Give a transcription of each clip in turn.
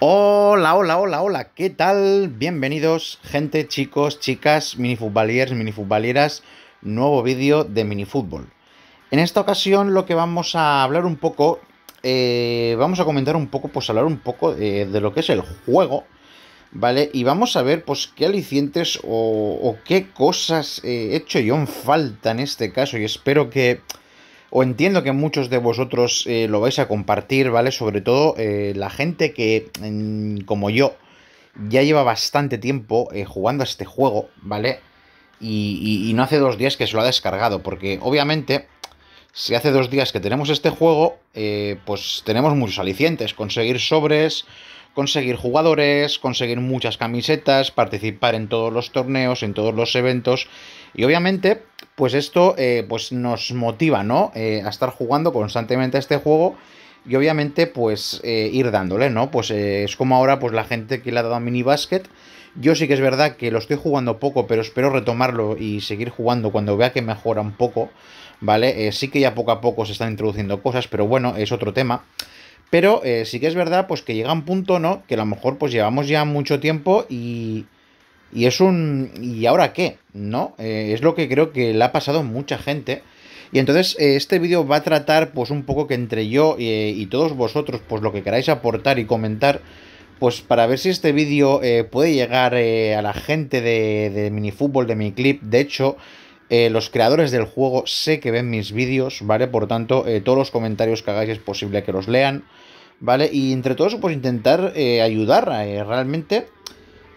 Hola, hola, hola, hola, ¿qué tal? Bienvenidos, gente, chicos, chicas, minifutbaliers, minifutbalieras, nuevo vídeo de minifútbol. En esta ocasión lo que vamos a hablar un poco, eh, vamos a comentar un poco, pues hablar un poco eh, de lo que es el juego, ¿vale? Y vamos a ver, pues, qué alicientes o, qué cosas eh, he hecho yo en falta en este caso y espero que o entiendo que muchos de vosotros eh, lo vais a compartir, ¿vale? Sobre todo eh, la gente que, como yo, ya lleva bastante tiempo eh, jugando a este juego, ¿vale? Y, y, no hace dos días que se lo ha descargado, porque obviamente, si hace dos días que tenemos este juego, pues tenemos muchos alicientes, conseguir sobres, conseguir jugadores, conseguir muchas camisetas, participar en todos los torneos, en todos los eventos. Y obviamente, pues esto eh, pues nos motiva, ¿no? Eh, a estar jugando constantemente a este juego. Y obviamente, pues eh, ir dándole, ¿no? Pues es como ahora, pues la gente que le ha dado a mini basket. Yo sí que es verdad que lo estoy jugando poco, pero espero retomarlo y seguir jugando cuando vea que mejora un poco, ¿vale? sí que ya poco a poco se están introduciendo cosas, pero bueno, es otro tema. Pero eh, sí que es verdad, pues que llega un punto, ¿no? Que a lo mejor pues llevamos ya mucho tiempo y, y es un... ¿Y ahora qué? ¿No? Eh, es lo que creo que le ha pasado a mucha gente. Y entonces eh, este vídeo va a tratar pues un poco que entre yo y todos vosotros pues lo que queráis aportar y comentar pues para ver si este vídeo puede llegar a la gente de, de minifútbol, de mi clip. De hecho, eh, los creadores del juego sé que ven mis vídeos, ¿vale? Por tanto, eh, todos los comentarios que hagáis es posible que los lean, ¿vale? Y entre todos, pues intentar eh, ayudar realmente,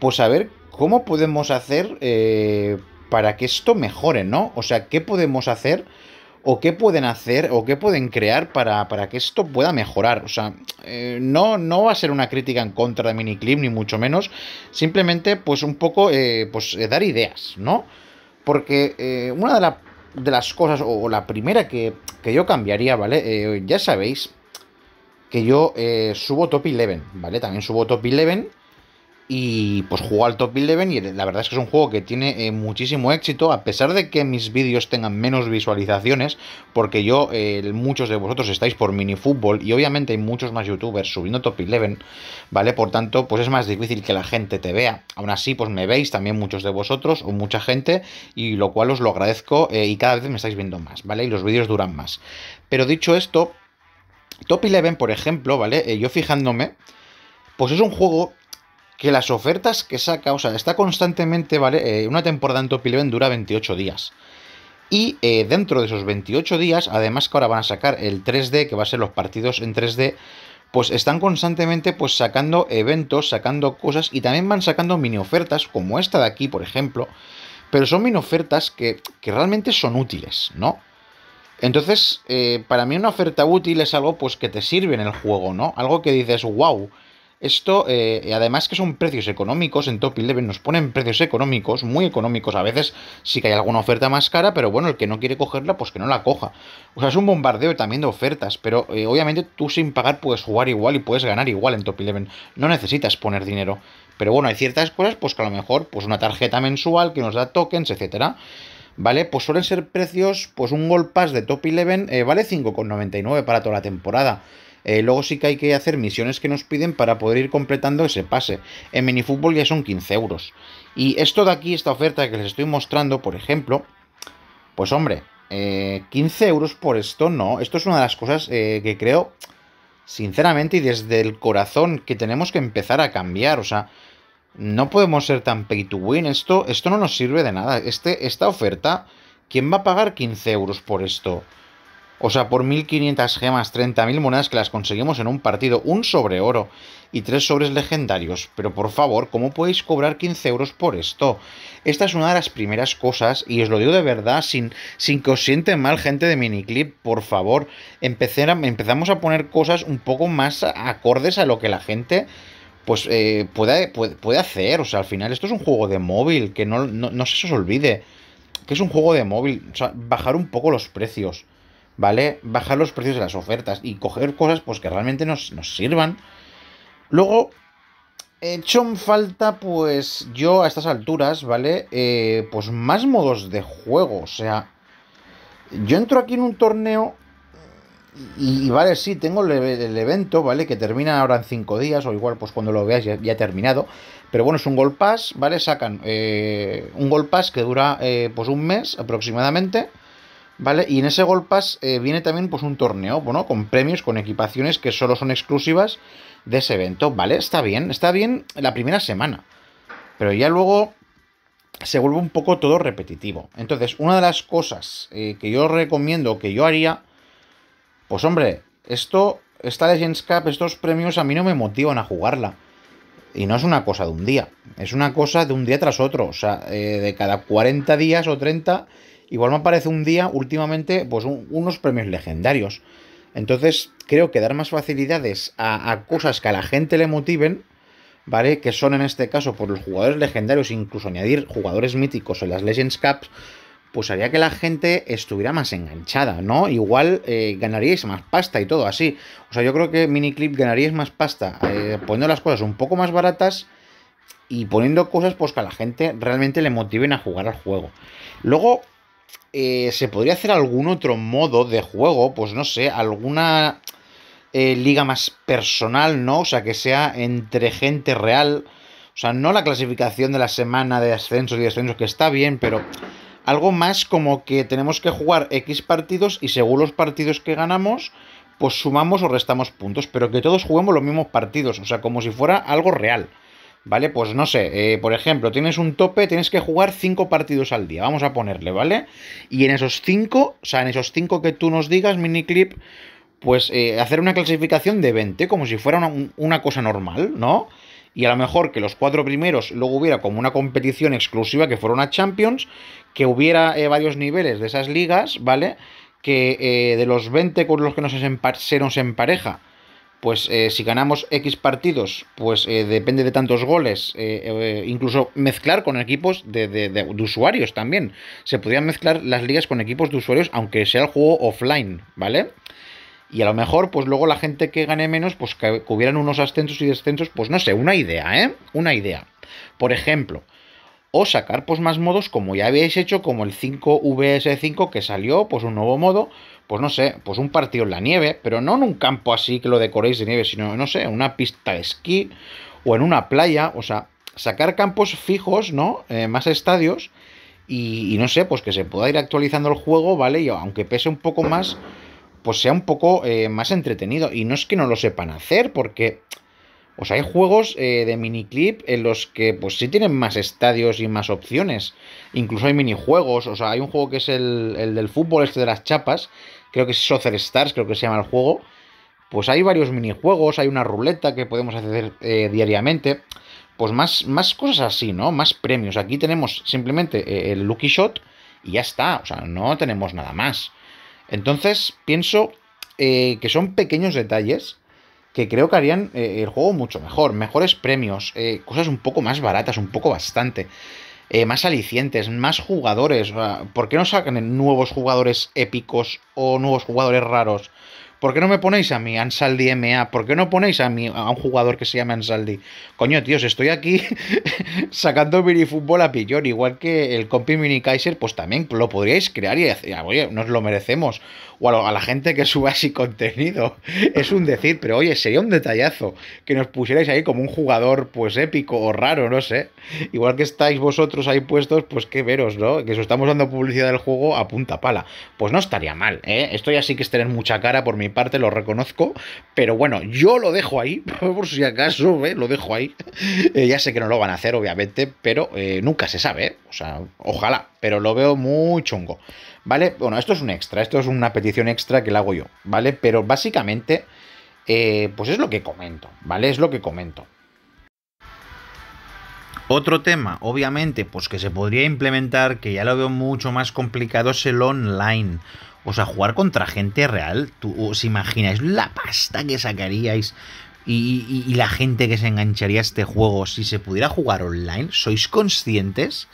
pues a ver cómo podemos hacer para que esto mejore, ¿no? O sea, ¿qué podemos hacer? o qué pueden hacer o qué pueden crear para, que esto pueda mejorar. O sea, no, no va a ser una crítica en contra de Miniclip, ni mucho menos. Simplemente, pues un poco, pues dar ideas, ¿no? Porque eh, una de, las cosas, o, la primera que, yo cambiaría, ¿vale? Eh, ya sabéis que yo eh, subo top 11, ¿vale? También subo top 11 y pues juego al Top Eleven y la verdad es que es un juego que tiene eh, muchísimo éxito, a pesar de que mis vídeos tengan menos visualizaciones, porque yo, eh, muchos de vosotros estáis por minifútbol y obviamente hay muchos más youtubers subiendo Top Eleven, ¿vale? Por tanto, pues es más difícil que la gente te vea. Aún así, pues me veis también muchos de vosotros o mucha gente, y lo cual os lo agradezco eh, y cada vez me estáis viendo más, ¿vale? Y los vídeos duran más. Pero dicho esto, Top Eleven, por ejemplo, ¿vale? yo fijándome, pues es un juego que las ofertas que saca, o sea, está constantemente, ¿vale? Eh, una temporada en Top Eleven dura 28 días. Y eh, dentro de esos 28 días, además que ahora van a sacar el 3D, que va a ser los partidos en 3D, pues están constantemente pues sacando eventos, sacando cosas y también van sacando mini ofertas como esta de aquí, por ejemplo, pero son mini ofertas que, que realmente son útiles, ¿no? Entonces, eh, para mí una oferta útil es algo pues que te sirve en el juego, ¿no? Algo que dices, wow, esto, eh, además que son precios económicos, en Top 11 nos ponen precios económicos, muy económicos, a veces sí que hay alguna oferta más cara, pero bueno, el que no quiere cogerla, pues que no la coja. O sea, es un bombardeo también de ofertas, pero eh, obviamente tú sin pagar puedes jugar igual y puedes ganar igual en Top 11, no necesitas poner dinero. Pero bueno, hay ciertas cosas, pues que a lo mejor, pues una tarjeta mensual que nos da tokens, etcétera. ¿vale? Pues suelen ser precios, pues un Gold Pass de Top 11 eh, vale 5,99 para toda la temporada. Eh, luego sí que hay que hacer misiones que nos piden para poder ir completando ese pase. En minifútbol ya son 15 euros. Y esto de aquí, esta oferta que les estoy mostrando, por ejemplo, pues hombre, eh, 15 euros por esto no. Esto es una de las cosas eh, que creo, sinceramente y desde el corazón, que tenemos que empezar a cambiar. O sea, no podemos ser tan pay to win. Esto, esto no nos sirve de nada. Este, esta oferta, ¿quién va a pagar 15 euros por esto? O sea, por 1500 gemas, 30.000 monedas que las conseguimos en un partido, un sobre oro y tres sobres legendarios. Pero por favor, ¿cómo podéis cobrar 15 euros por esto? Esta es una de las primeras cosas, y os lo digo de verdad, sin, sin que os sienten mal, gente de Miniclip, por favor, empezamos a poner cosas un poco más acordes a lo que la gente pues eh, puede, hacer. O sea, al final esto es un juego de móvil, que no, no, no se os olvide. Que es un juego de móvil. O sea, bajar un poco los precios. ¿vale? Bajar los precios de las ofertas y coger cosas pues, que realmente nos, nos sirvan. Luego, he eh, hecho falta, pues yo a estas alturas, ¿vale? Eh, pues más modos de juego, o sea, yo entro aquí en un torneo y, vale, sí, tengo el, evento, ¿vale? Que termina ahora en 5 días, o igual, pues cuando lo veáis ya, ha terminado. Pero bueno, es un Gold Pass, ¿vale? Sacan eh, un Gold Pass que dura pues un mes aproximadamente. ¿Vale? Y en ese Gold Pass eh, viene también pues, un torneo, bueno, con premios, con equipaciones que solo son exclusivas de ese evento, ¿vale? Está bien, está bien la primera semana, pero ya luego se vuelve un poco todo repetitivo. Entonces, una de las cosas eh, que yo recomiendo, que yo haría, pues hombre, esto, esta Legends Cup, estos premios a mí no me motivan a jugarla. Y no es una cosa de un día, es una cosa de un día tras otro, o sea, eh, de cada 40 días o 30 Igual me aparece un día, últimamente, pues unos premios legendarios. Entonces, creo que dar más facilidades a, cosas que a la gente le motiven, ¿vale? Que son en este caso por los jugadores legendarios, incluso añadir jugadores míticos en las Legends Cups, pues haría que la gente estuviera más enganchada, ¿no? Igual eh, ganaríais más pasta y todo así. O sea, yo creo que Miniclip ganaríais más pasta eh, poniendo las cosas un poco más baratas y poniendo cosas pues que a la gente realmente le motiven a jugar al juego. Luego, eh, se podría hacer algún otro modo de juego, pues no sé, alguna eh, liga más personal, ¿no? O sea, que sea entre gente real. O sea, no la clasificación de la semana de ascensos y descensos, que está bien, pero algo más como que tenemos que jugar X partidos y según los partidos que ganamos, pues sumamos o restamos puntos, pero que todos juguemos los mismos partidos, o sea, como si fuera algo real. ¿Vale? Pues no sé, eh, por ejemplo, tienes un tope, tienes que jugar 5 partidos al día, vamos a ponerle, ¿vale? Y en esos 5, o sea, en esos 5 que tú nos digas, miniclip, pues eh, hacer una clasificación de 20, como si fuera una, cosa normal, ¿no? y a lo mejor que los cuatro primeros luego hubiera como una competición exclusiva que fuera una Champions, que hubiera eh, varios niveles de esas ligas, ¿vale? Que de los 20 con los que nos se nos empareja, pues eh, si ganamos X partidos, pues eh, depende de tantos goles, eh, incluso mezclar con equipos de, usuarios también. Se podrían mezclar las ligas con equipos de usuarios, aunque sea el juego offline, ¿vale? Y a lo mejor, pues luego la gente que gane menos, pues que, que hubieran unos ascensos y descensos, pues no sé, una idea, ¿eh? Una idea. Por ejemplo, o sacar pues más modos como ya habéis hecho, como el 5VS5 que salió, pues un nuevo modo, pues no sé, pues un partido en la nieve, pero no en un campo así que lo decoréis de nieve, sino, no sé, en una pista de esquí o en una playa, o sea, sacar campos fijos, ¿no? Eh, más estadios y, no sé, pues que se pueda ir actualizando el juego, ¿vale? Y aunque pese un poco más, pues sea un poco eh, más entretenido. Y no es que no lo sepan hacer, porque pues hay juegos de eh, de miniclip en los que pues sí tienen más estadios y más opciones. Incluso hay minijuegos. O sea, hay un juego que es el, del fútbol, este de las chapas. Creo que es Soccer Stars, creo que se llama el juego. Pues hay varios minijuegos, hay una ruleta que podemos hacer eh, diariamente. Pues más, más cosas así, ¿no? Más premios. Aquí tenemos simplemente eh, el Lucky Shot y ya está. O sea, no tenemos nada más. Entonces, pienso que son pequeños detalles que creo que harían eh, el juego mucho mejor, mejores premios, eh, cosas un poco más baratas, un poco bastante, eh, más alicientes, más jugadores. ¿Por qué no sacan nuevos jugadores épicos o nuevos jugadores raros? ¿Por qué no me ponéis a mí, Ansaldi MA? ¿Por qué no ponéis a mí, a un jugador que se llame Ansaldi? Coño, tíos, estoy aquí sacando minifútbol a pillón, igual que el compi mini Kaiser, pues también lo podríais crear y decir, ah, oye, nos lo merecemos. O a, la gente que suba así contenido. Es un decir, pero oye, sería un detallazo que nos pusierais ahí como un jugador, pues épico o raro, no sé. Igual que estáis vosotros ahí puestos, pues qué veros, ¿no? Que os estamos dando publicidad del juego a punta pala. Pues no estaría mal, ¿eh? Esto ya sí que es tener mucha cara por mi parte lo reconozco, pero bueno, yo lo dejo ahí, por si acaso, ¿eh? lo dejo ahí. Eh, ya sé que no lo van a hacer, obviamente, pero eh, nunca se sabe, o sea, ojalá, pero lo veo muy chungo, ¿vale? Bueno, esto es un extra, esto es una petición extra que la hago yo, ¿vale? Pero básicamente, pues es lo que comento, ¿vale? Es lo que comento. Otro tema, obviamente, pues que se podría implementar, que ya lo veo mucho más complicado, es el online. O sea, jugar contra gente real. ¿Tú, ¿Os imagináis la pasta que sacaríais y, y, la gente que se engancharía a este juego si se pudiera jugar online? ¿Sois conscientes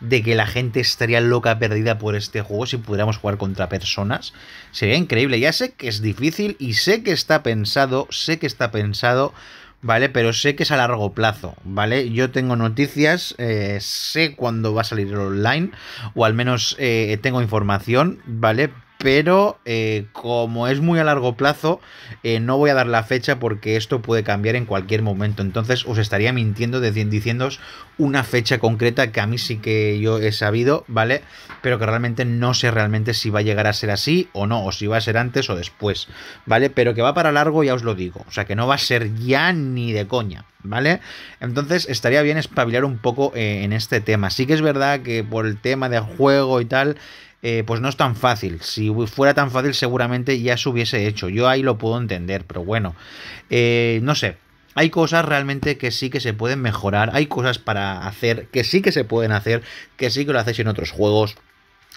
de que la gente estaría loca perdida por este juego si pudiéramos jugar contra personas? Sería increíble. Ya sé que es difícil y sé que está pensado, sé que está pensado ¿vale? Pero sé que es a largo plazo, ¿vale? Yo tengo noticias, eh, sé cuándo va a salir online, o al menos eh, tengo información, ¿vale? pero eh, como es muy a largo plazo, eh, no voy a dar la fecha porque esto puede cambiar en cualquier momento. Entonces os estaría mintiendo diciéndoos una fecha concreta que a mí sí que yo he sabido, ¿vale? Pero que realmente no sé realmente si va a llegar a ser así o no, o si va a ser antes o después, ¿vale? Pero que va para largo, ya os lo digo. O sea, que no va a ser ya ni de coña. ¿Vale? Entonces estaría bien espabilar un poco eh, en este tema. Sí que es verdad que por el tema del juego y tal, eh, pues no es tan fácil. Si fuera tan fácil, seguramente ya se hubiese hecho. Yo ahí lo puedo entender, pero bueno, eh, no sé. Hay cosas realmente que sí que se pueden mejorar, hay cosas para hacer que sí que se pueden hacer, que sí que lo hacéis en otros juegos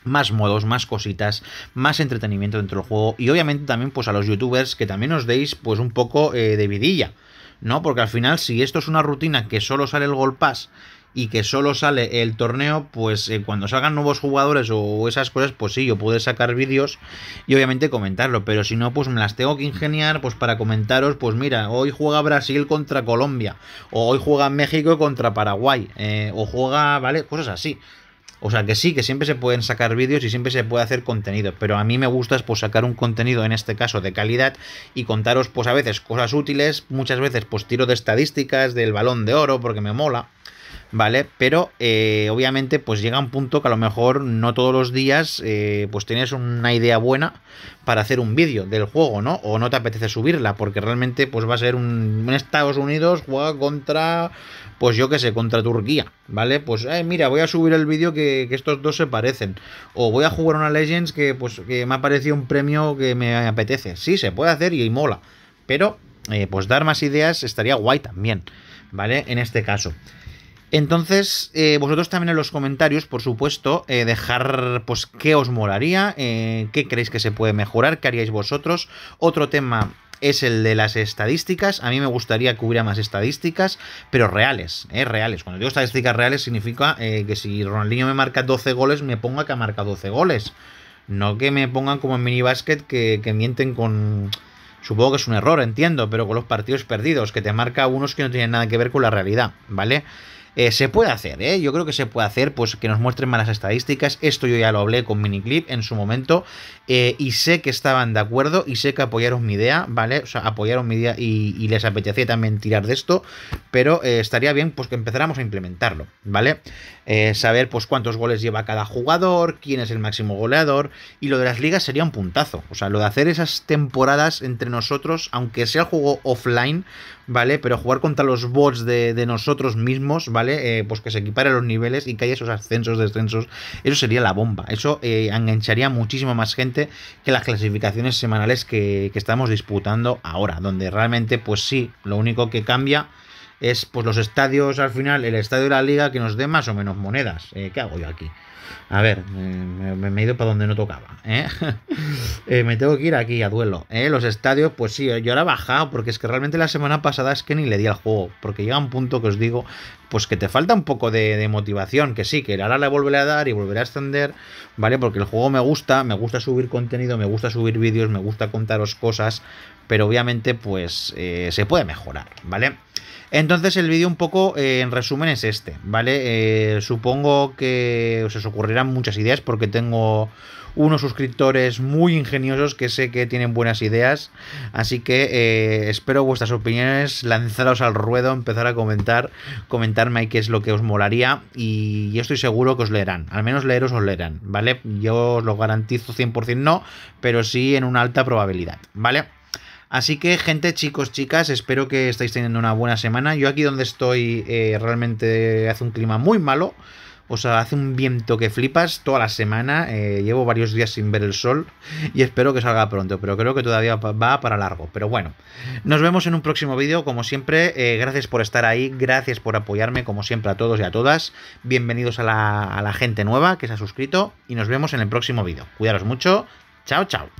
más modos, más cositas, más entretenimiento dentro del juego y obviamente también pues a los youtubers que también os deis pues un poco eh, de vidilla, ¿no? Porque al final si esto es una rutina que solo sale el golpás y que solo sale el torneo, pues eh, cuando salgan nuevos jugadores o esas cosas, pues sí, yo puedo sacar vídeos y obviamente comentarlo, pero si no, pues me las tengo que ingeniar, pues para comentaros, pues mira, hoy juega Brasil contra Colombia, o hoy juega México contra Paraguay, eh, o juega, ¿vale? Cosas así. O sea que sí, que siempre se pueden sacar vídeos y siempre se puede hacer contenido, pero a mí me gusta pues, sacar un contenido en este caso de calidad y contaros pues a veces cosas útiles, muchas veces pues tiro de estadísticas, del balón de oro, porque me mola. ¿vale? Pero eh, obviamente pues llega un punto que a lo mejor no todos los días eh, pues tienes una idea buena para hacer un vídeo del juego, ¿no? O no te apetece subirla porque realmente pues va a ser un, Estados Unidos juega contra pues yo qué sé, contra Turquía, ¿vale? Pues eh, mira, voy a subir el vídeo que, estos dos se parecen. O voy a jugar una Legends que pues que me ha parecido un premio que me apetece. Sí, se puede hacer y, y mola. Pero pues dar más ideas estaría guay también, ¿vale? En este caso. Entonces, eh, vosotros también en los comentarios, por supuesto, eh, dejar pues qué os molaría, eh, qué creéis que se puede mejorar, qué haríais vosotros. Otro tema es el de las estadísticas. A mí me gustaría que hubiera más estadísticas, pero reales, eh, reales. Cuando digo estadísticas reales significa que si Ronaldinho me marca 12 goles, me ponga que ha marcado 12 goles. No que me pongan como en mini basket que, mienten con... Supongo que es un error, entiendo, pero con los partidos perdidos, que te marca unos que no tienen nada que ver con la realidad, ¿vale? vale eh, se puede hacer, ¿eh? Yo creo que se puede hacer, pues que nos muestren malas estadísticas. Esto yo ya lo hablé con Miniclip en su momento eh, y sé que estaban de acuerdo y sé que apoyaron mi idea, ¿vale? O sea, apoyaron mi idea y, les apetecía también tirar de esto, pero eh, estaría bien pues que empezáramos a implementarlo, ¿vale? saber pues cuántos goles lleva cada jugador, quién es el máximo goleador y lo de las ligas sería un puntazo. O sea, lo de hacer esas temporadas entre nosotros, aunque sea el juego offline, ¿vale? Pero jugar contra los bots de nosotros mismos, ¿vale? Eh, pues que se equiparen los niveles y que haya esos ascensos, descensos. Eso sería la bomba. Eso eh, engancharía muchísimo más gente que las clasificaciones semanales que, que estamos disputando ahora, donde realmente, pues sí, lo único que cambia es pues los estadios al final, el estadio de la liga que nos dé más o menos monedas. Eh, ¿Qué hago yo aquí? A ver, eh, me, he ido para donde no tocaba. ¿eh? me tengo que ir aquí a duelo. Los estadios, pues sí, yo ahora he bajado porque es que realmente la semana pasada es que ni le di al juego. Porque llega un punto que os digo, pues que te falta un poco de, motivación. Que sí, que ahora le volveré a dar y volveré a extender, ¿vale? Porque el juego me gusta, me gusta subir contenido, me gusta subir vídeos, me gusta contaros cosas pero obviamente pues eh, se puede mejorar, ¿vale? Entonces el vídeo un poco eh, en resumen es este, ¿vale? Eh, supongo que os ocurrirán muchas ideas porque tengo unos suscriptores muy ingeniosos que sé que tienen buenas ideas, así que espero vuestras opiniones, lanzaros al ruedo, empezar a comentar, comentarme ahí qué es lo que os molaría y, y estoy seguro que os leerán, al menos leeros os leerán, ¿vale? Yo os lo garantizo 100% no, pero sí en una alta probabilidad, ¿vale? Así que gente, chicos, chicas, espero que estáis teniendo una buena semana. Yo aquí donde estoy eh, realmente hace un clima muy malo. O sea, hace un viento que flipas toda la semana. Eh, llevo varios días sin ver el sol y espero que salga pronto, pero creo que todavía va para largo. Pero bueno, nos vemos en un próximo vídeo. Como siempre, eh, gracias por estar ahí, gracias por apoyarme, como siempre, a todos y a todas. Bienvenidos a la, a la gente nueva que se ha suscrito y nos vemos en el próximo vídeo. Cuidaros mucho. Chao, chao.